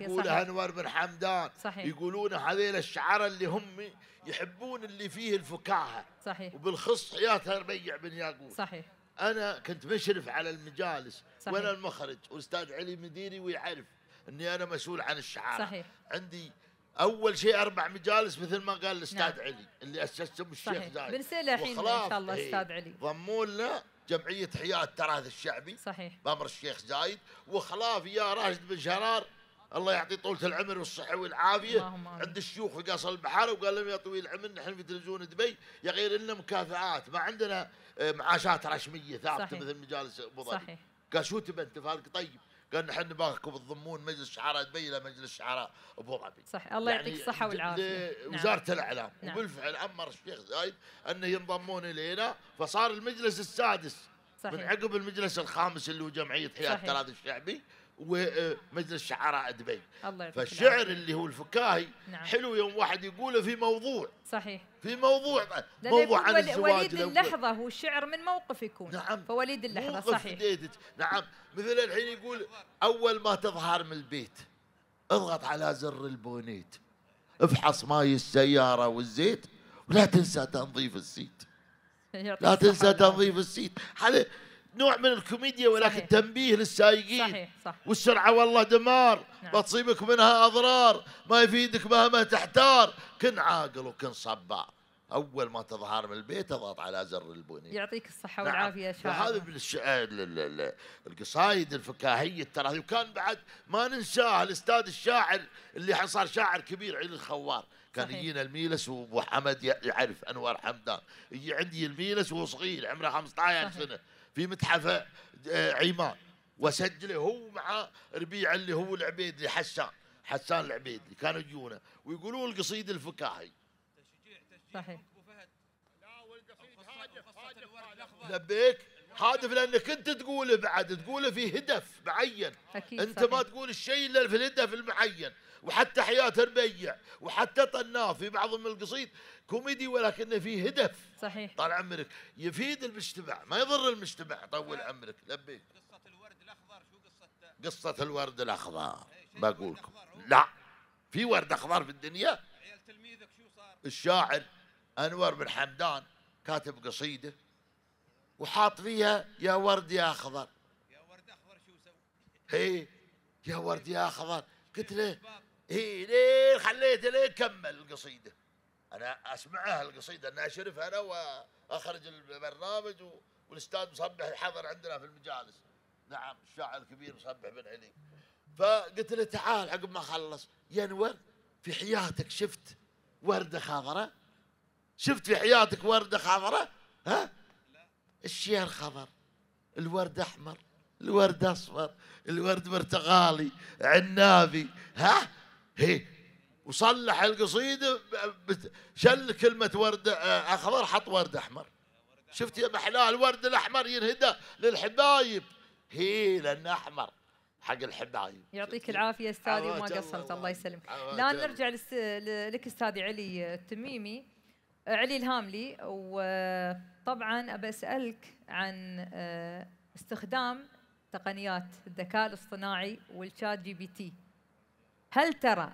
يقولها انور بن حمدان صحيح. يقولون هذيل الشعراء اللي هم يحبون اللي فيه الفكاهه صحيح وبالخص حياته ربيع بن ياقوت صحيح انا كنت مشرف على المجالس صحيح. وانا المخرج والاستاذ علي مديري ويعرف اني انا مسؤول عن الشعار صحيح عندي اول شيء اربع مجالس مثل ما قال الاستاذ نعم. علي اللي اسستهم الشيخ زايد بنساله الحين ان شاء الله استاذ إيه. علي ضموا لنا جمعيه حياه التراث الشعبي صحيح بامر الشيخ زايد وخلاف يا راشد بن شرار الله يعطي طولة العمر والصحة والعافية عند الشيوخ في قصر البحار وقال لهم يا طويل العمر نحن في تلفزيون دبي يا غير لنا مكافآت ما عندنا آه، معاشات رسمية ثابتة مثل مجالس أبو ظبي قال شو تبى أنت فالك طيب قال نحن نبارككم تضمون مجلس شعراء دبي الى مجلس شعراء ابو ظبي صح الله يعطيك يعني الصحه والعافيه نعم. وزاره نعم. الاعلام نعم. وبالفعل امر الشيخ زايد انه ينضمون الينا فصار المجلس السادس صحيح. من عقب المجلس الخامس اللي هو جمعيه حياه التراث الشعبي ومجلس شعراء دبي الله فالشعر اللي هو الفكاهي نعم. حلو يوم واحد يقوله في موضوع صحيح في موضوع موضوع عن الزواج وليد اللحظة هو الشعر من موقف يكون نعم فوليد اللحظة موقف صحيح نعم مثل الحين يقول أول ما تظهر من البيت اضغط على زر البونيت افحص ماي السيارة والزيت ولا تنسى تنظيف السيت لا تنسى تنظيف السيت هذا نوع من الكوميديا ولكن صحيح. تنبيه للسائقين صحيح صح والسرعه والله دمار نعم. بتصيبك منها اضرار ما يفيدك مهما تحتار كن عاقل وكن صبار اول ما تظهر من البيت اضغط على زر البني يعطيك الصحه نعم. والعافيه شاعر هذا من القصايد الفكاهيه ترى وكان بعد ما ننساه الاستاذ الشاعر اللي صار شاعر كبير علي الخوار كان يجينا الميلس وابو حمد يعرف انور حمدان يجي عندي الميلس وهو صغير عمره 15 سنه في متحف آه، عمان وسجله هو مع ربيع اللي هو العبيدلي حسان حسان العبيدلي كانوا يجونا ويقولوا القصيد الفكاهي تشجيع تشجيع صحيح لبيك هادف لانك انت تقوله بعد تقوله في هدف معين أكيد انت صحيح. ما تقول الشيء الا في الهدف المعين وحتى حياة البيع وحتى طناف في بعضهم القصيد كوميدي ولكنه فيه هدف صحيح طال عمرك يفيد المجتمع ما يضر المجتمع طول عمرك لبي قصة الورد الأخضر شو قصته؟ قصة الورد الأخضر بقولكم لا في ورد أخضر في الدنيا عيال تلميذك شو صار؟ الشاعر أنور بن حمدان كاتب قصيدة وحاط فيها يا ورد يا أخضر يا ورد أخضر شو سوي؟ إيه يا ورد يا أخضر قلت له هي ليه خليت ليه كمل القصيده انا اسمعها القصيده انا اشرفها انا واخرج البرنامج والاستاذ مصبح الحضر عندنا في المجالس نعم الشاعر الكبير مصبح بن علي فقلت له تعال عقب ما خلص يا يعني في حياتك شفت ورده خضراء شفت في حياتك ورده خضراء ها الشير خضر الورد احمر الورد اصفر الورد برتقالي عنابي ها هي وصلح القصيدة شل كلمة ورد آه، أخضر حط ورد أحمر شفت يا محلاه الورد الأحمر ينهدى للحبايب هي لأن أحمر حق الحبايب يعطيك العافية أستاذي وما قصرت الله يسلمك لا نرجع لك أستاذي علي التميمي علي الهاملي وطبعا أبى أسألك عن آه، استخدام تقنيات الذكاء الاصطناعي والشات جي بي تي هل ترى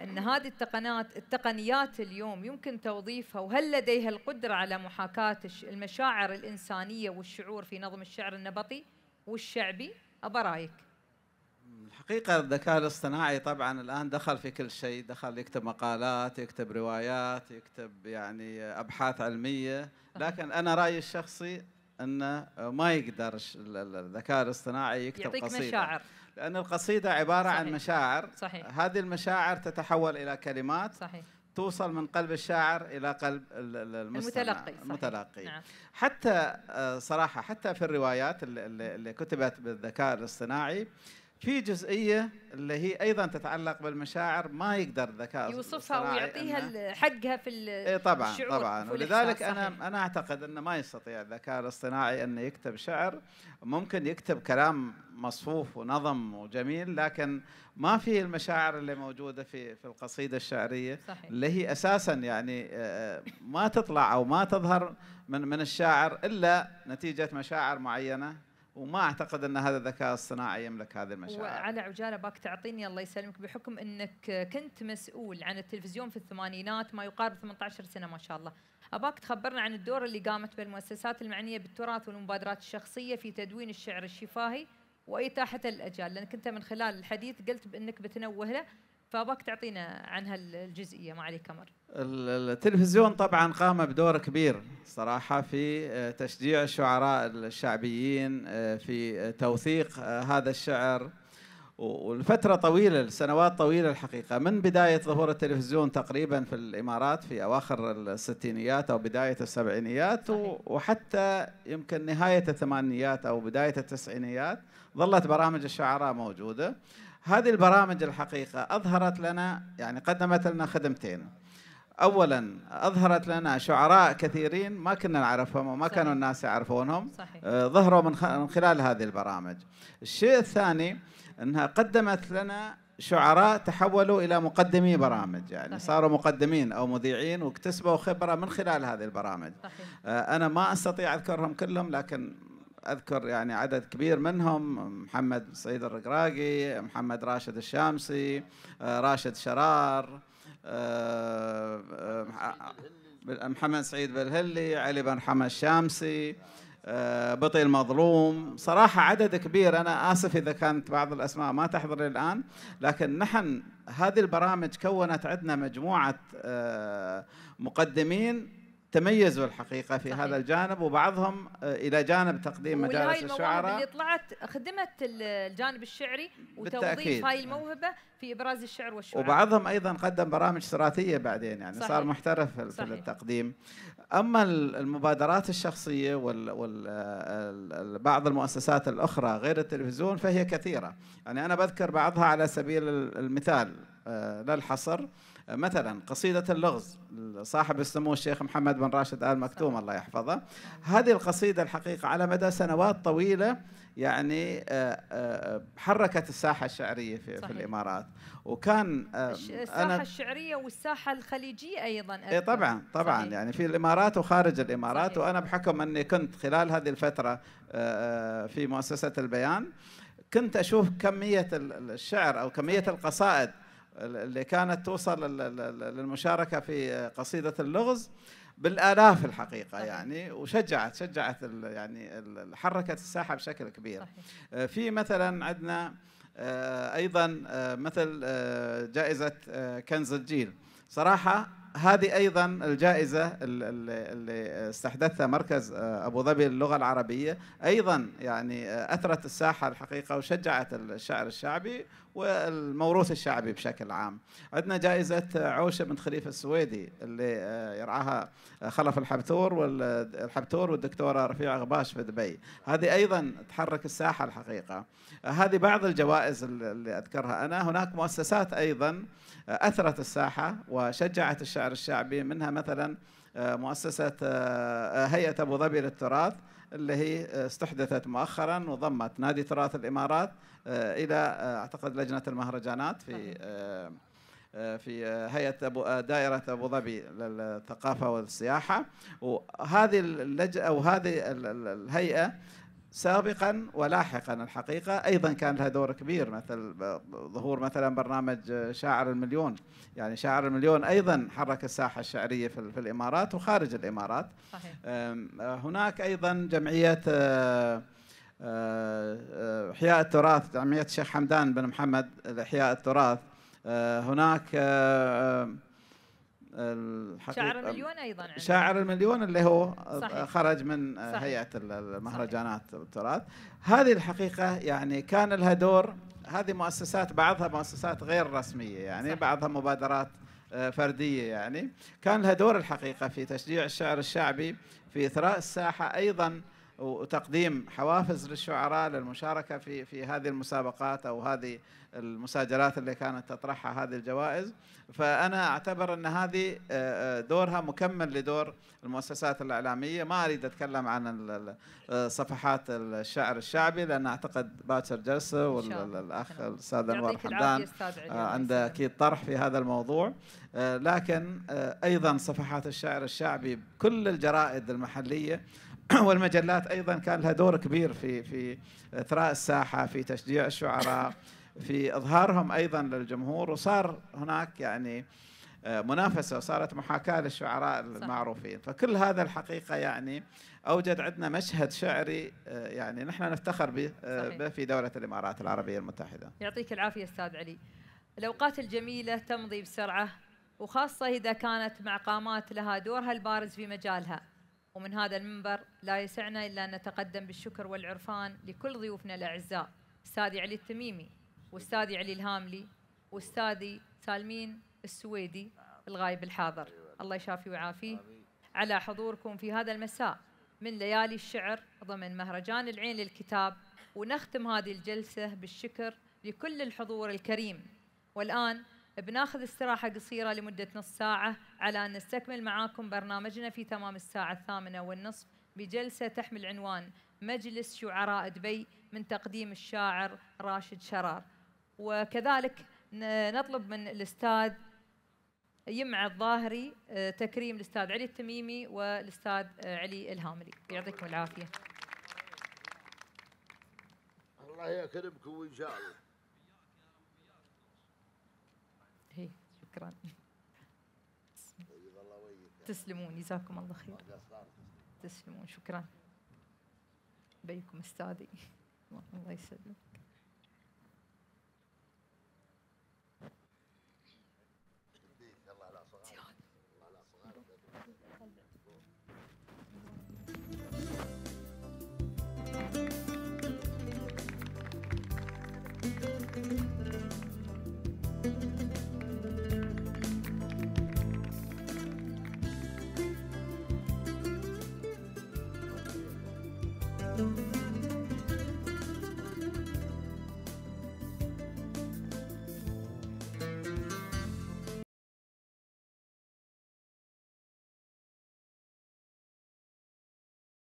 أن هذه التقنيات التقنيات اليوم يمكن توظيفها وهل لديها القدرة على محاكاة المشاعر الإنسانية والشعور في نظم الشعر النبطي والشعبي أبا رأيك؟ الحقيقة الذكاء الاصطناعي طبعا الآن دخل في كل شيء دخل يكتب مقالات يكتب روايات يكتب يعني أبحاث علمية لكن أنا رأيي الشخصي أنه ما يقدر الذكاء الاصطناعي يكتب يعطيك قصيدة مشاعر لأن القصيدة عبارة صحيح. عن مشاعر صحيح. هذه المشاعر تتحول إلى كلمات صحيح. توصل من قلب الشاعر إلى قلب المتلقي, صحيح. المتلقي. نعم. حتى آه، صراحة حتى في الروايات اللي كتبت بالذكاء الاصطناعي في جزئيه اللي هي ايضا تتعلق بالمشاعر ما يقدر الذكاء يوصفها ويعطيها حقها في الشعور اي طبعا طبعا ولذلك انا انا اعتقد انه ما يستطيع الذكاء الاصطناعي انه يكتب شعر ممكن يكتب كلام مصفوف ونظم وجميل لكن ما في المشاعر اللي موجوده في في القصيده الشعريه صحيح. اللي هي اساسا يعني آه، ما تطلع او ما تظهر من من الشاعر الا نتيجه مشاعر معينه وما اعتقد ان هذا الذكاء الصناعي يملك هذه المشاعر وعلى عجاله باك تعطيني الله يسلمك بحكم انك كنت مسؤول عن التلفزيون في الثمانينات ما يقارب 18 سنه ما شاء الله اباك تخبرنا عن الدور اللي قامت بالمؤسسات المعنيه بالتراث والمبادرات الشخصيه في تدوين الشعر الشفاهي واتاحته للاجيال لانك انت من خلال الحديث قلت بانك بتنوه له فاباك تعطينا عن هالجزئيه ما عليك امر التلفزيون طبعا قام بدور كبير صراحه في آه، تشجيع الشعراء الشعبيين آه، في آه، توثيق هذا الشعر والفترة طويلة لسنوات طويلة الحقيقة من بداية ظهور التلفزيون تقريبا في الإمارات في أواخر الستينيات أو بداية السبعينيات وحتى يمكن نهاية الثمانينيات أو بداية التسعينيات ظلت برامج الشعراء موجودة هذه البرامج الحقيقة أظهرت لنا يعني قدمت لنا خدمتين اولا اظهرت لنا شعراء كثيرين ما كنا نعرفهم وما صحيح. كانوا الناس يعرفونهم صحيح. آه، ظهروا من, خلال هذه البرامج الشيء الثاني انها قدمت لنا شعراء تحولوا الى مقدمي برامج يعني صحيح. صاروا مقدمين او مذيعين واكتسبوا خبره من خلال هذه البرامج صحيح. آه، انا ما استطيع اذكرهم كلهم لكن اذكر يعني عدد كبير منهم محمد سعيد الرقراقي محمد راشد الشامسي آه، راشد شرار آه، آه، محمد سعيد بالهلي علي بن حمد الشامسي بطي المظلوم صراحة عدد كبير أنا آسف إذا كانت بعض الأسماء ما تحضر الآن لكن نحن هذه البرامج كونت عندنا مجموعة مقدمين تميزوا الحقيقه في صحيح. هذا الجانب وبعضهم آه، الى جانب تقديم مجالس الشعراء اللي طلعت خدمت الجانب الشعري وتوظيف هاي الموهبه في ابراز الشعر والشعر وبعضهم ايضا قدم برامج تراثيه بعدين يعني صحيح. صار محترف في التقديم اما المبادرات الشخصيه وبعض المؤسسات الاخرى غير التلفزيون فهي كثيره يعني انا بذكر بعضها على سبيل المثال آه، للحصر مثلا قصيدة اللغز صاحب السمو الشيخ محمد بن راشد آل مكتوم الله يحفظه هذه القصيدة الحقيقة على مدى سنوات طويلة يعني آه، آه، حركت الساحة الشعرية في, صحيح. في الإمارات وكان آه، الساحة أنا الشعرية والساحة الخليجية أيضا أي طبعا طبعا صحيح. يعني في الإمارات وخارج الإمارات صحيح. وأنا بحكم أني كنت خلال هذه الفترة في مؤسسة البيان كنت أشوف كمية الشعر أو كمية القصائد اللي كانت توصل للمشاركه في قصيده اللغز بالالاف الحقيقه صحيح. يعني وشجعت شجعت يعني حركت الساحه بشكل كبير صحيح. آه، في مثلا عندنا آه، ايضا آه، مثل جائزه كنز الجيل صراحه هذه ايضا الجائزه اللي استحدثها مركز آه، ابو ظبي للغه العربيه ايضا يعني آه، اثرت الساحه الحقيقه وشجعت الشعر الشعبي والموروث الشعبي بشكل عام عندنا جائزة آه، عوشة بنت خليفة السويدي اللي يرعاها خلف الحبتور والحبتور والدكتورة رفيعة غباش في دبي هذه أيضا تحرك الساحة الحقيقة هذه بعض الجوائز اللي أذكرها أنا هناك مؤسسات أيضا أثرت الساحة وشجعت الشعر الشعبي منها مثلا آه، مؤسسة آه، آه، هيئة أبو ظبي للتراث اللي هي استحدثت مؤخرا وضمت نادي تراث الإمارات إلى أعتقد لجنة المهرجانات في في هيئة أبو دائرة أبو ظبي للثقافة والسياحة وهذه اللجنة أو هذه الهيئة سابقا ولاحقا الحقيقة أيضا كان لها دور كبير مثل ظهور مثلا برنامج شاعر المليون يعني شاعر المليون أيضا حرك الساحة الشعرية في, الإمارات وخارج الإمارات صحيح. هناك أيضا جمعية إحياء أه، أه، التراث جمعية الشيخ حمدان بن محمد لإحياء التراث أه، هناك شاعر المليون ايضا عندنا. شاعر المليون اللي هو صحيح. خرج من صحيح. هيئه المهرجانات والتراث هذه الحقيقه يعني كان لها دور هذه مؤسسات بعضها مؤسسات غير رسميه يعني صحيح. بعضها مبادرات آه، فرديه يعني كان لها دور الحقيقه في تشجيع الشعر الشعبي في اثراء الساحه ايضا وتقديم حوافز للشعراء للمشاركه في في هذه المسابقات او هذه المساجلات اللي كانت تطرحها هذه الجوائز فانا اعتبر ان هذه آه، آه، دورها مكمل لدور المؤسسات الاعلاميه ما اريد اتكلم عن آه، صفحات الشعر الشعبي لان اعتقد باكر جلسه والاخ الاستاذ انور حمدان عنده اكيد طرح في هذا الموضوع لكن ايضا صفحات الشعر الشعبي كل الجرائد المحليه والمجلات ايضا كان لها دور كبير في في اثراء الساحه في تشجيع الشعراء في اظهارهم ايضا للجمهور وصار هناك يعني آه، منافسه وصارت محاكاه للشعراء المعروفين فكل هذا الحقيقه يعني اوجد عندنا مشهد شعري آه، يعني نحن نفتخر آه، به في دوله الامارات العربيه المتحده يعطيك العافيه استاذ علي الاوقات الجميله تمضي بسرعه وخاصه اذا كانت مع قامات لها دورها البارز في مجالها ومن هذا المنبر لا يسعنا إلا أن نتقدم بالشكر والعرفان لكل ضيوفنا الأعزاء أستاذي علي التميمي وأستاذي علي الهاملي وأستاذي سالمين السويدي الغايب الحاضر الله يشافي ويعافيه على حضوركم في هذا المساء من ليالي الشعر ضمن مهرجان العين للكتاب ونختم هذه الجلسة بالشكر لكل الحضور الكريم والآن بناخذ استراحة قصيرة لمدة نص ساعة على أن نستكمل معاكم برنامجنا في تمام الساعة الثامنة والنصف بجلسة تحمل عنوان مجلس شعراء دبي من تقديم الشاعر راشد شرار وكذلك نطلب من الأستاذ يمع الظاهري آه، تكريم الأستاذ علي التميمي والأستاذ آه، علي الهاملي يعطيكم العافية الله يكرمكم وإن شاء الله شكرا طيب، تسلمون جزاكم الله خير تسلمون شكرا بيكم استاذي الله يسلمك